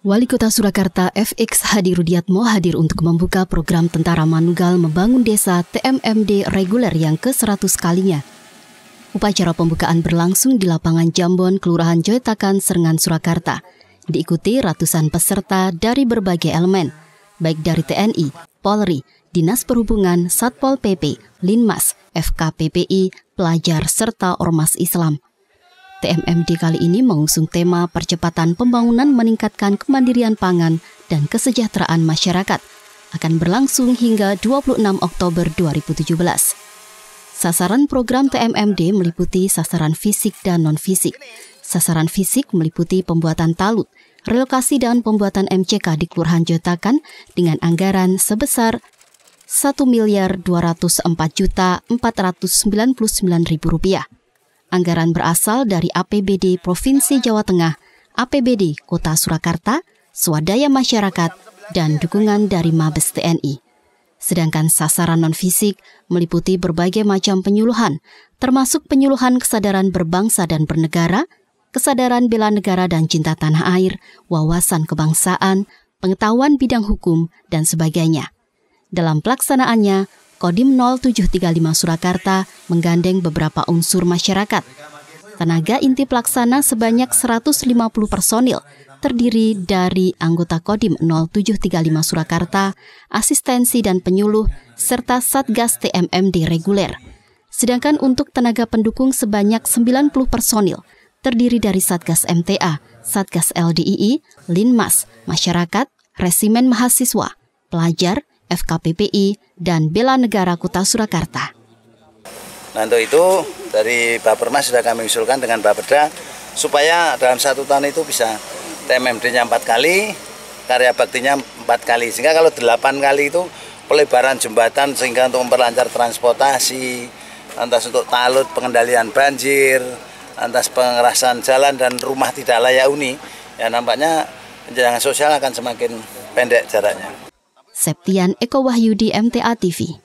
Wali Kota Surakarta FX Hadi Rudiatmo hadir untuk membuka program Tentara Manunggal Membangun Desa TMMD reguler yang ke-100 kalinya. Upacara pembukaan berlangsung di lapangan Jambon, Kelurahan Joyetakan, Serengan, Surakarta. Diikuti ratusan peserta dari berbagai elemen, baik dari TNI, Polri, Dinas Perhubungan, Satpol PP, Linmas, FKPPI, pelajar, serta Ormas Islam. TMMD kali ini mengusung tema percepatan pembangunan meningkatkan kemandirian pangan dan kesejahteraan masyarakat akan berlangsung hingga 26 Oktober 2017. Sasaran program TMMD meliputi sasaran fisik dan non-fisik. Sasaran fisik meliputi pembuatan talut, relokasi dan pembuatan MCK di Kelurahan Jotakan dengan anggaran sebesar satu miliar empat juta ribu Anggaran berasal dari APBD Provinsi Jawa Tengah, APBD Kota Surakarta, swadaya masyarakat, dan dukungan dari Mabes TNI. Sedangkan sasaran non-fisik meliputi berbagai macam penyuluhan, termasuk penyuluhan kesadaran berbangsa dan bernegara, kesadaran bela negara dan cinta tanah air, wawasan kebangsaan, pengetahuan bidang hukum, dan sebagainya. Dalam pelaksanaannya, Kodim 0735 Surakarta menggandeng beberapa unsur masyarakat. Tenaga inti pelaksana sebanyak 150 personil terdiri dari anggota Kodim 0735 Surakarta, asistensi dan penyuluh, serta Satgas TMMD reguler. Sedangkan untuk tenaga pendukung sebanyak 90 personil, terdiri dari Satgas MTA, Satgas LDII, Linmas, masyarakat, resimen mahasiswa, pelajar, FKPPI, dan Bela Negara Kota Surakarta. Nah untuk itu dari Bapermas sudah kami usulkan dengan Bapeda supaya dalam satu tahun itu bisa TMMD-nya empat kali, karya baktinya empat kali. Sehingga kalau delapan kali itu pelebaran jembatan sehingga untuk memperlancar transportasi, lantas untuk talut pengendalian banjir, lantas pengerasan jalan dan rumah tidak layak uni, Ya nampaknya penjelangan sosial akan semakin pendek jaraknya. Septian Eko Wahyudi MTA TV